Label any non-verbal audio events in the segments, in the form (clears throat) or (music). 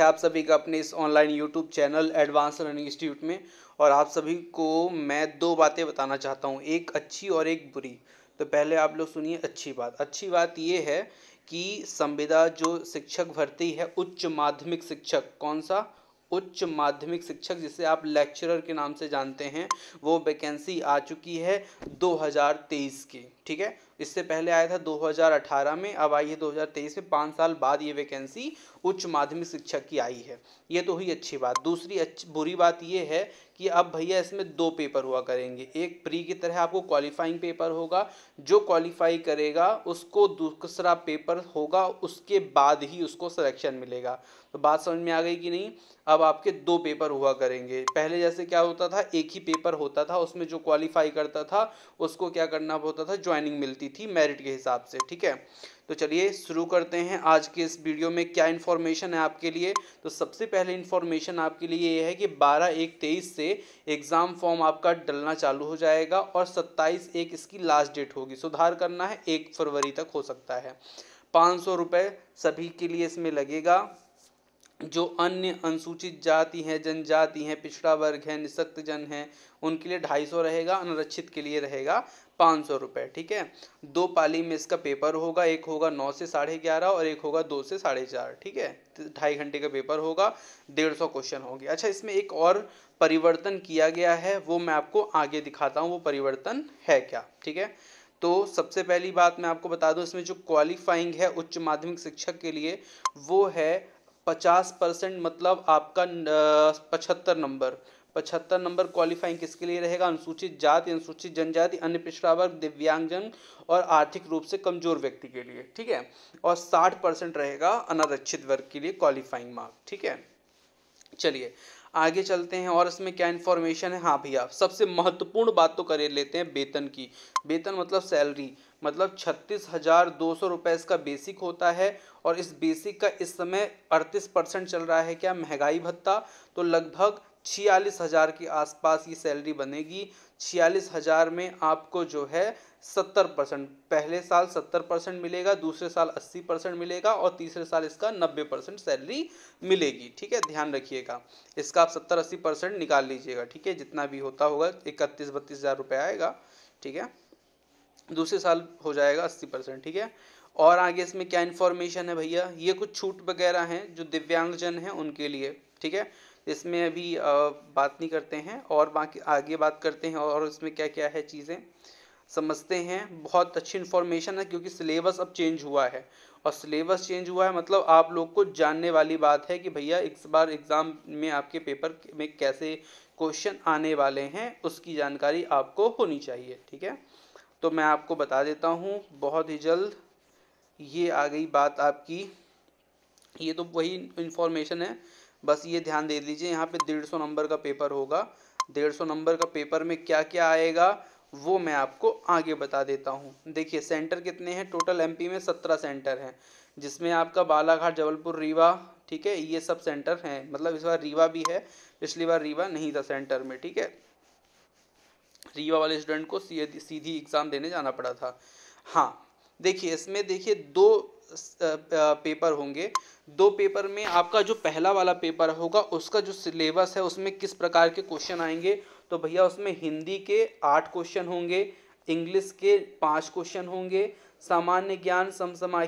है आप सभी का अपने इस online YouTube channel advance learning institute में और आप सभी को मैं दो बातें बताना चाहता हूँ एक अच्छी और एक बुरी तो पहले आप लोग सुनिए अच्छी बात अच्छी बात ये है कि संविदा जो शिक्षक भर्ती है उच्च माध्यमिक शिक्षक कौन सा उच्च माध्यमिक शिक्षक जिसे आप लेक्चरर के नाम से जानते हैं वो वैकेंसी आ चुकी है 2023 की ठीक है इससे पहले आया था 2018 में अब आई है 2023 में पाँच साल बाद ये वैकेंसी उच्च माध्यमिक शिक्षक की आई है ये तो हुई अच्छी बात दूसरी अच्छी बुरी बात ये है कि अब भैया इसमें दो पेपर हुआ करेंगे एक प्री की तरह आपको क्वालिफाइंग पेपर होगा जो क्वालिफाई करेगा उसको दूसरा पेपर होगा उसके बाद ही उसको सिलेक्शन मिलेगा तो बात समझ में आ गई कि नहीं अब आपके दो पेपर हुआ करेंगे पहले जैसे क्या होता था एक ही पेपर होता था उसमें जो क्वालिफाई करता था उसको क्या करना होता था ज्वाइनिंग मिलती थी मेरिट के हिसाब से ठीक है तो चलिए शुरू करते हैं आज के इस वीडियो में क्या इन्फॉर्मेशन है आपके लिए तो सबसे पहले इन्फॉर्मेशन आपके लिए ये है कि 12 एक तेईस से एग्ज़ाम फॉर्म आपका डलना चालू हो जाएगा और 27 एक इसकी लास्ट डेट होगी सुधार करना है एक फरवरी तक हो सकता है पाँच सौ रुपये सभी के लिए इसमें लगेगा जो अन्य अनुसूचित जाति हैं जनजाति हैं पिछड़ा वर्ग है निशक्त जन है उनके लिए ढाई सौ रहेगा अनरक्षित के लिए रहेगा पाँच सौ रुपये ठीक है दो पाली में इसका पेपर होगा एक होगा नौ से साढ़े ग्यारह और एक होगा दो से साढ़े चार ठीक है तो ढाई घंटे का पेपर होगा डेढ़ सौ क्वेश्चन होंगे अच्छा इसमें एक और परिवर्तन किया गया है वो मैं आपको आगे दिखाता हूँ वो परिवर्तन है क्या ठीक है तो सबसे पहली बात मैं आपको बता दूं इसमें जो क्वालिफाइंग है उच्च माध्यमिक शिक्षक के लिए वो है पचास परसेंट मतलब आपका पचहत्तर नंबर पचहत्तर नंबर क्वालिफाइंग किसके लिए रहेगा अनुसूचित जाति अनुसूचित जनजाति अन्य पिछड़ा वर्ग दिव्यांगजन और आर्थिक रूप से कमजोर व्यक्ति के लिए ठीक है और साठ परसेंट रहेगा अनारक्षित वर्ग के लिए क्वालिफाइंग मार्क ठीक है चलिए आगे चलते हैं और इसमें क्या इन्फॉर्मेशन है हाँ भैया सबसे महत्वपूर्ण बात तो कर लेते हैं वेतन की वेतन मतलब सैलरी मतलब छत्तीस हज़ार दो सौ रुपये इसका बेसिक होता है और इस बेसिक का इस समय अड़तीस परसेंट चल रहा है क्या महंगाई भत्ता तो लगभग छियालीस हज़ार के आसपास ये सैलरी बनेगी छियालीस हज़ार में आपको जो है सत्तर परसेंट पहले साल सत्तर परसेंट मिलेगा दूसरे साल अस्सी परसेंट मिलेगा और तीसरे साल इसका नब्बे परसेंट सैलरी मिलेगी ठीक है ध्यान रखिएगा इसका आप सत्तर अस्सी परसेंट निकाल लीजिएगा ठीक है जितना भी होता होगा इकतीस बत्तीस हज़ार रुपये आएगा ठीक है दूसरे साल हो जाएगा अस्सी परसेंट ठीक है और आगे इसमें क्या इन्फॉर्मेशन है भैया ये कुछ छूट वगैरह हैं जो दिव्यांगजन हैं उनके लिए ठीक है इसमें अभी बात नहीं करते हैं और बाकी आगे बात करते हैं और इसमें क्या क्या है चीज़ें समझते हैं बहुत अच्छी इन्फॉर्मेशन है क्योंकि सिलेबस अब चेंज हुआ है और सिलेबस चेंज हुआ है मतलब आप लोग को जानने वाली बात है कि भैया इस बार एग्ज़ाम में आपके पेपर में कैसे क्वेश्चन आने वाले हैं उसकी जानकारी आपको होनी चाहिए ठीक है तो मैं आपको बता देता हूँ बहुत ही जल्द ये आ गई बात आपकी ये तो वही इन्फॉर्मेशन है बस ये ध्यान दे दीजिए यहाँ पे डेढ़ सौ नंबर का पेपर होगा डेढ़ सौ नंबर का पेपर में क्या क्या आएगा वो मैं आपको आगे बता देता हूँ देखिए सेंटर कितने हैं टोटल एमपी में सत्रह सेंटर हैं जिसमें आपका बालाघाट जबलपुर रीवा ठीक है ये सब सेंटर हैं मतलब इस बार रीवा भी है पिछली बार रीवा नहीं था सेंटर में ठीक है रीवा वाले स्टूडेंट को सीधी एग्ज़ाम देने जाना पड़ा था हाँ देखिए इसमें देखिए दो पेपर होंगे दो पेपर में आपका जो पहला वाला पेपर होगा उसका जो सिलेबस है उसमें किस प्रकार के क्वेश्चन आएंगे तो भैया उसमें हिंदी के आठ क्वेश्चन होंगे इंग्लिश के पाँच क्वेश्चन होंगे सामान्य ज्ञान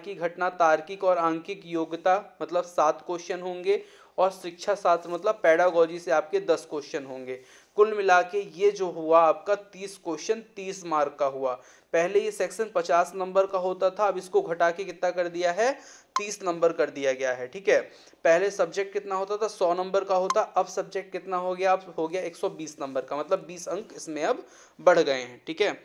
की घटना तार्किक और आंकिक योग्यता मतलब सात क्वेश्चन होंगे और शिक्षा शास्त्र मतलब पैडागोजी से आपके दस क्वेश्चन होंगे कुल मिला के ये जो हुआ आपका तीस क्वेश्चन तीस मार्क का हुआ पहले ये सेक्शन पचास नंबर का होता था अब इसको घटा के कितना कर दिया है तीस नंबर कर दिया गया है ठीक है पहले सब्जेक्ट कितना होता था सौ नंबर का होता अब सब्जेक्ट कितना हो गया अब हो गया एक सौ बीस नंबर का मतलब बीस अंक इसमें अब बढ़ गए हैं ठीक है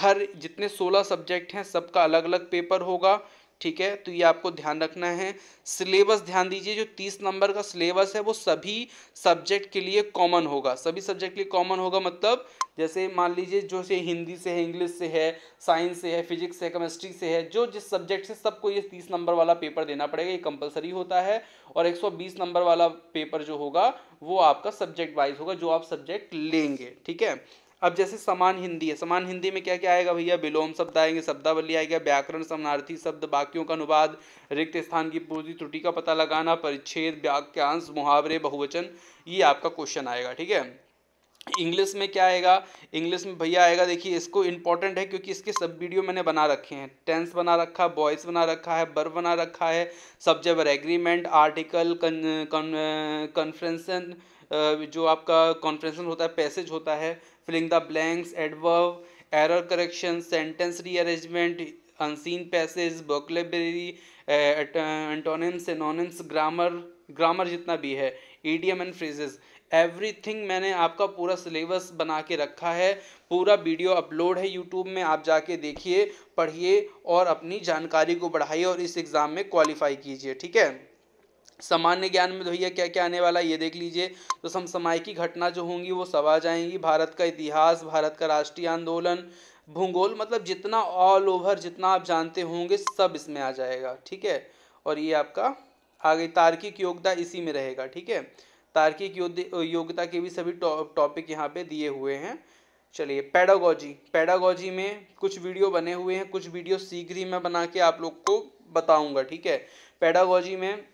हर जितने सोलह सब्जेक्ट हैं सबका अलग अलग पेपर होगा ठीक है तो ये आपको ध्यान रखना है सिलेबस ध्यान दीजिए जो तीस नंबर का सिलेबस है वो सभी सब्जेक्ट के लिए कॉमन होगा सभी सब्जेक्ट के लिए कॉमन होगा मतलब जैसे मान लीजिए जो से हिंदी से है इंग्लिश से है साइंस से है फिजिक्स से केमिस्ट्री से है जो जिस सब्जेक्ट से सबको ये तीस नंबर वाला पेपर देना पड़ेगा ये कंपलसरी होता है और एक सौ बीस नंबर वाला पेपर जो होगा वो आपका सब्जेक्ट वाइज होगा जो आप सब्जेक्ट लेंगे ठीक है अब जैसे समान हिंदी है समान हिंदी में क्या क्या आएगा भैया विलोम शब्द आएंगे शब्दावली आएगा व्याकरण समानार्थी शब्द वाक्यों का अनुवाद रिक्त स्थान की पूरी त्रुटि का पता लगाना परिच्छेद वाक्यांश मुहावरे बहुवचन ये आपका क्वेश्चन आएगा ठीक है इंग्लिश में क्या आएगा इंग्लिश में भैया आएगा देखिए इसको इंपॉर्टेंट है क्योंकि इसके सब वीडियो मैंने बना रखे हैं टेंस बना रखा है बॉयस बना रखा है बर्व बना रखा है सब्जेक्ट एग्रीमेंट आर्टिकल कन, कन, कन्फ्रेंसन जो आपका कॉन्फ्रेंसन होता है पैसेज होता है filling the blanks adverb error correction sentence rearrangement unseen passage vocabulary antonyms synonyms grammar grammar जितना भी है ईडीएम एंड फ्रेजेस एवरीथिंग मैंने आपका पूरा सिलेबस बना के रखा है पूरा वीडियो अपलोड है यूट्यूब में आप जाके देखिए पढ़िए और अपनी जानकारी को बढ़ाइए और इस एग्ज़ाम में क्वालिफाई कीजिए ठीक है सामान्य ज्ञान में तो भैया क्या क्या आने वाला है ये देख लीजिए तो समसमाय की घटना जो होंगी वो सब आ जाएंगी भारत का इतिहास भारत का राष्ट्रीय आंदोलन भूगोल मतलब जितना ऑल ओवर जितना आप जानते होंगे सब इसमें आ जाएगा ठीक है और ये आपका आगे तार्किक योग्यता इसी में रहेगा ठीक है तार्किक योग्यता के भी सभी टॉपिक यहाँ पे दिए हुए हैं चलिए पैडागोजी पैडागोजी में कुछ वीडियो बने हुए हैं कुछ वीडियो शीघ्र ही मैं बना के आप लोग को बताऊंगा ठीक है पैडागोजी में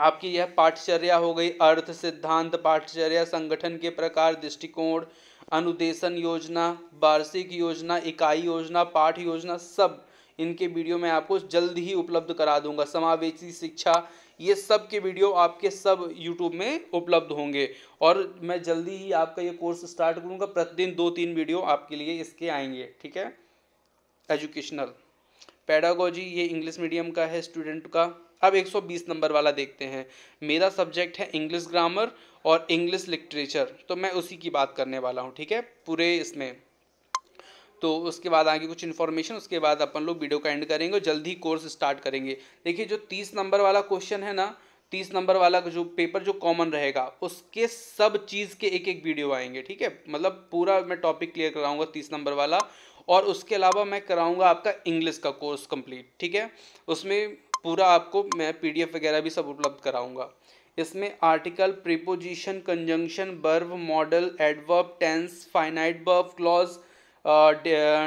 आपकी यह पाठचर्या हो गई अर्थ सिद्धांत पाठचर्या संगठन के प्रकार दृष्टिकोण अनुदेशन योजना वार्षिक योजना इकाई योजना पाठ योजना सब इनके वीडियो मैं आपको जल्द ही उपलब्ध करा दूंगा समावेशी शिक्षा ये सब के वीडियो आपके सब यूट्यूब में उपलब्ध होंगे और मैं जल्दी ही आपका ये कोर्स स्टार्ट करूँगा प्रतिदिन दो तीन वीडियो आपके लिए इसके आएंगे ठीक है एजुकेशनल पैडागोजी ये इंग्लिश मीडियम का है स्टूडेंट का अब 120 नंबर वाला देखते हैं मेरा सब्जेक्ट है इंग्लिश ग्रामर और इंग्लिश लिटरेचर तो मैं उसी की बात करने वाला हूँ ठीक है पूरे इसमें तो उसके बाद आगे कुछ इन्फॉर्मेशन उसके बाद अपन लोग वीडियो का एंड करेंगे जल्द ही कोर्स स्टार्ट करेंगे देखिए जो तीस नंबर वाला क्वेश्चन है ना तीस नंबर वाला जो पेपर जो कॉमन रहेगा उसके सब चीज़ के एक एक वीडियो आएंगे ठीक है मतलब पूरा मैं टॉपिक क्लियर कराऊंगा तीस नंबर वाला और उसके अलावा मैं कराऊंगा आपका इंग्लिश का कोर्स कंप्लीट ठीक है उसमें पूरा आपको मैं पीडीएफ वगैरह भी सब उपलब्ध कराऊंगा इसमें article preposition conjunction बर्व model adverb tense finite बर्व clause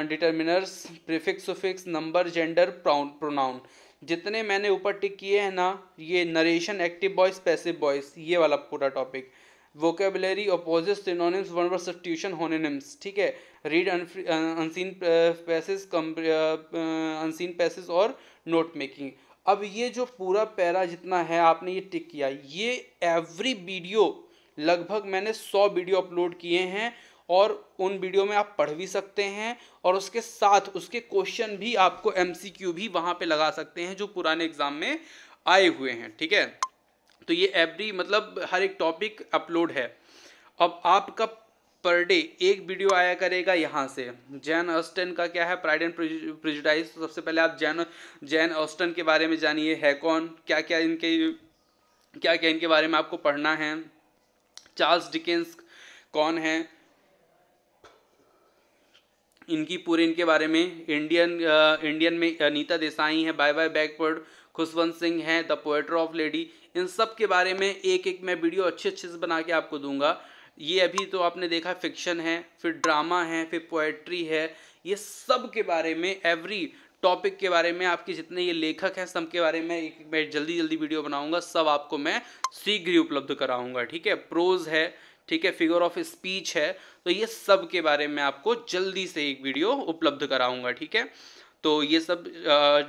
determiners prefix suffix number gender pronoun जितने मैंने ऊपर टिक किए हैं ना ये narration active boys passive boys ये वाला पूरा topic vocabulary opposite synonyms one verse tuition होनेम्स ठीक है read unseen passage unseen passage और नोट मेकिंग अब ये जो पूरा पैरा जितना है आपने ये टिक किया ये एवरी वीडियो लगभग मैंने सौ वीडियो अपलोड किए हैं और उन वीडियो में आप पढ़ भी सकते हैं और उसके साथ उसके क्वेश्चन भी आपको एम भी वहाँ पर लगा सकते हैं जो पुराने एग्ज़ाम में आए हुए हैं ठीक है तो ये एवरी मतलब हर एक टॉपिक अपलोड है अब आपका पर डे एक वीडियो आया करेगा यहाँ से जैन ऑस्टन का क्या है प्राइड एंड प्रिजुडाइज तो सबसे पहले आप जैन जैन ऑस्टन के बारे में जानिए है कौन क्या क्या इनके क्या क्या इनके बारे में आपको पढ़ना है चार्ल्स डिकेंस कौन है इनकी पूरे इनके बारे में इंडियन इंडियन में अनीता देसाई है bye bye blackbird Khushwant Singh है द पोएट्री ऑफ लेडी इन सब के बारे में एक एक मैं वीडियो अच्छे अच्छे से बना के आपको दूंगा ये अभी तो आपने देखा फिक्शन है फिर ड्रामा है फिर पोएट्री है ये सब के बारे में एवरी टॉपिक के बारे में आपके जितने ये लेखक हैं सब के बारे में एक मैं जल्दी जल्दी वीडियो बनाऊंगा सब आपको मैं शीघ्र ही उपलब्ध कराऊंगा ठीक है प्रोज है ठीक है फिगर ऑफ स्पीच है तो ये सब के बारे में आपको जल्दी से एक वीडियो उपलब्ध कराऊंगा ठीक है तो ये सब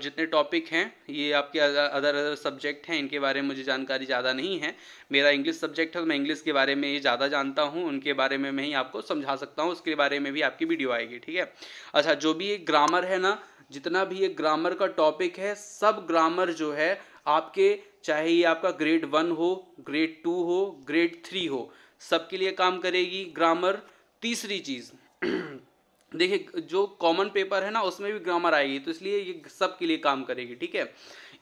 जितने टॉपिक हैं ये आपके अदर अदर सब्जेक्ट हैं इनके बारे में मुझे जानकारी ज़्यादा नहीं है मेरा इंग्लिश सब्जेक्ट है तो मैं इंग्लिश के बारे में ये ज़्यादा जानता हूँ उनके बारे में मैं ही आपको समझा सकता हूँ उसके बारे में भी आपकी वीडियो आएगी ठीक है अच्छा जो भी ये ग्रामर है ना जितना भी ये ग्रामर का टॉपिक है सब ग्रामर जो है आपके चाहे ये आपका ग्रेड वन हो ग्रेड टू हो ग्रेड थ्री हो सबके लिए काम करेगी ग्रामर तीसरी चीज़ (clears throat) देखिए जो कॉमन पेपर है ना उसमें भी ग्रामर आएगी तो इसलिए ये सब के लिए काम करेगी ठीक है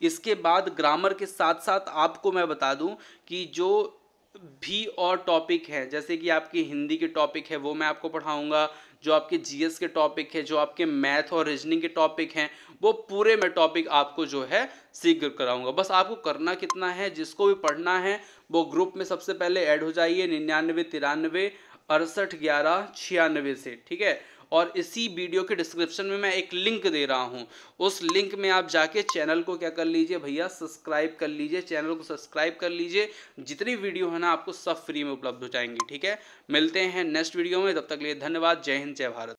इसके बाद ग्रामर के साथ साथ आपको मैं बता दूं कि जो भी और टॉपिक है जैसे कि आपकी हिंदी के टॉपिक है वो मैं आपको पढ़ाऊंगा जो आपके जीएस के टॉपिक है जो आपके मैथ और रीजनिंग के टॉपिक हैं वो पूरे मैं टॉपिक आपको जो है शीघ्र कराऊंगा बस आपको करना कितना है जिसको भी पढ़ना है वो ग्रुप में सबसे पहले ऐड हो जाइए निन्यानवे तिरानवे अड़सठ ग्यारह छियानवे से ठीक है और इसी वीडियो के डिस्क्रिप्शन में मैं एक लिंक दे रहा हूँ उस लिंक में आप जाके चैनल को क्या कर लीजिए भैया सब्सक्राइब कर लीजिए चैनल को सब्सक्राइब कर लीजिए जितनी वीडियो है ना आपको सब फ्री में उपलब्ध हो जाएंगी ठीक है मिलते हैं नेक्स्ट वीडियो में तब तक लिए धन्यवाद जय हिंद जय भारत